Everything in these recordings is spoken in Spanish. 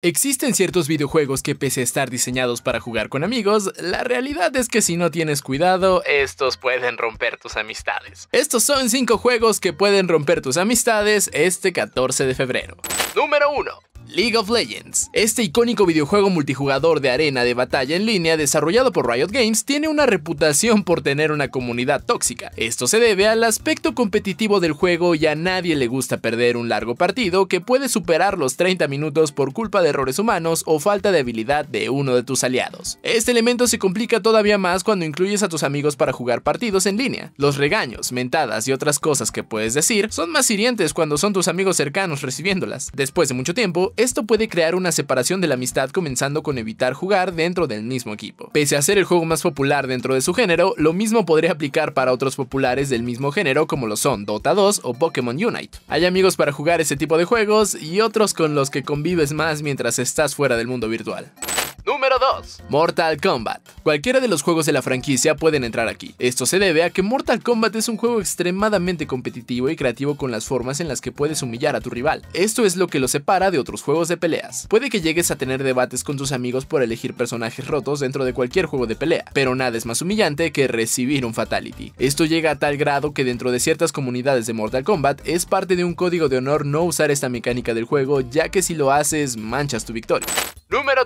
Existen ciertos videojuegos que pese a estar diseñados para jugar con amigos, la realidad es que si no tienes cuidado, estos pueden romper tus amistades. Estos son 5 juegos que pueden romper tus amistades este 14 de febrero. Número 1. League of Legends. Este icónico videojuego multijugador de arena de batalla en línea desarrollado por Riot Games tiene una reputación por tener una comunidad tóxica. Esto se debe al aspecto competitivo del juego y a nadie le gusta perder un largo partido que puede superar los 30 minutos por culpa de errores humanos o falta de habilidad de uno de tus aliados. Este elemento se complica todavía más cuando incluyes a tus amigos para jugar partidos en línea. Los regaños, mentadas y otras cosas que puedes decir son más hirientes cuando son tus amigos cercanos recibiéndolas. Después de mucho tiempo, esto puede crear una separación de la amistad comenzando con evitar jugar dentro del mismo equipo. Pese a ser el juego más popular dentro de su género, lo mismo podría aplicar para otros populares del mismo género como lo son Dota 2 o Pokémon Unite. Hay amigos para jugar ese tipo de juegos y otros con los que convives más mientras estás fuera del mundo virtual. Número 2. Mortal Kombat. Cualquiera de los juegos de la franquicia pueden entrar aquí. Esto se debe a que Mortal Kombat es un juego extremadamente competitivo y creativo con las formas en las que puedes humillar a tu rival. Esto es lo que lo separa de otros juegos de peleas. Puede que llegues a tener debates con tus amigos por elegir personajes rotos dentro de cualquier juego de pelea, pero nada es más humillante que recibir un fatality. Esto llega a tal grado que dentro de ciertas comunidades de Mortal Kombat es parte de un código de honor no usar esta mecánica del juego, ya que si lo haces manchas tu victoria.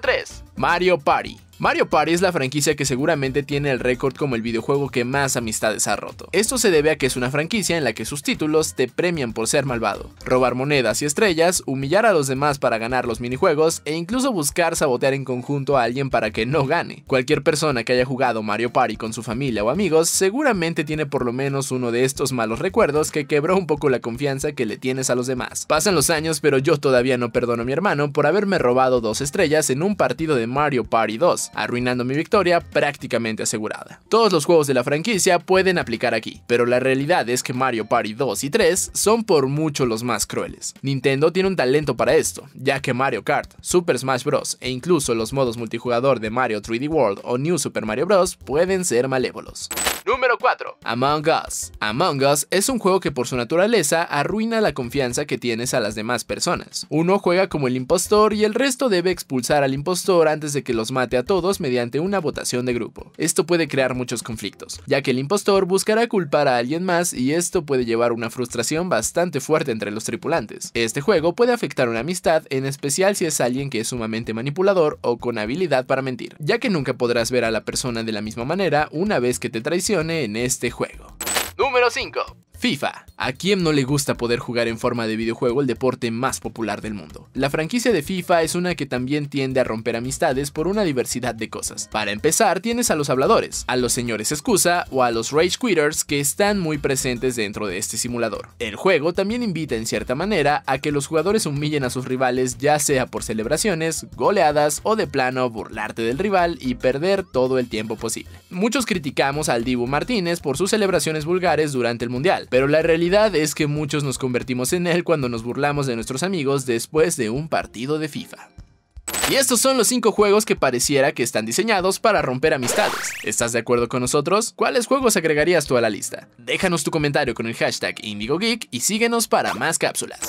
3, Mario Party. Mario Party es la franquicia que seguramente tiene el récord como el videojuego que más amistades ha roto. Esto se debe a que es una franquicia en la que sus títulos te premian por ser malvado, robar monedas y estrellas, humillar a los demás para ganar los minijuegos e incluso buscar sabotear en conjunto a alguien para que no gane. Cualquier persona que haya jugado Mario Party con su familia o amigos seguramente tiene por lo menos uno de estos malos recuerdos que quebró un poco la confianza que le tienes a los demás. Pasan los años pero yo todavía no perdono a mi hermano por haberme robado dos estrellas en un partido de Mario Party 2 arruinando mi victoria prácticamente asegurada. Todos los juegos de la franquicia pueden aplicar aquí, pero la realidad es que Mario Party 2 y 3 son por mucho los más crueles. Nintendo tiene un talento para esto, ya que Mario Kart, Super Smash Bros. e incluso los modos multijugador de Mario 3D World o New Super Mario Bros. pueden ser malévolos. Número 4. Among Us. Among Us es un juego que por su naturaleza arruina la confianza que tienes a las demás personas. Uno juega como el impostor y el resto debe expulsar al impostor antes de que los mate a todos mediante una votación de grupo. Esto puede crear muchos conflictos, ya que el impostor buscará culpar a alguien más y esto puede llevar una frustración bastante fuerte entre los tripulantes. Este juego puede afectar una amistad, en especial si es alguien que es sumamente manipulador o con habilidad para mentir, ya que nunca podrás ver a la persona de la misma manera una vez que te traicione en este juego. Número 5. FIFA. ¿A quién no le gusta poder jugar en forma de videojuego el deporte más popular del mundo? La franquicia de FIFA es una que también tiende a romper amistades por una diversidad de cosas. Para empezar, tienes a los habladores, a los señores excusa o a los rage quitters que están muy presentes dentro de este simulador. El juego también invita en cierta manera a que los jugadores humillen a sus rivales ya sea por celebraciones, goleadas o de plano burlarte del rival y perder todo el tiempo posible. Muchos criticamos al Dibu Martínez por sus celebraciones vulgares durante el Mundial, pero la realidad es que muchos nos convertimos en él cuando nos burlamos de nuestros amigos después de un partido de FIFA. Y estos son los 5 juegos que pareciera que están diseñados para romper amistades. ¿Estás de acuerdo con nosotros? ¿Cuáles juegos agregarías tú a la lista? Déjanos tu comentario con el hashtag IndigoGeek y síguenos para más cápsulas.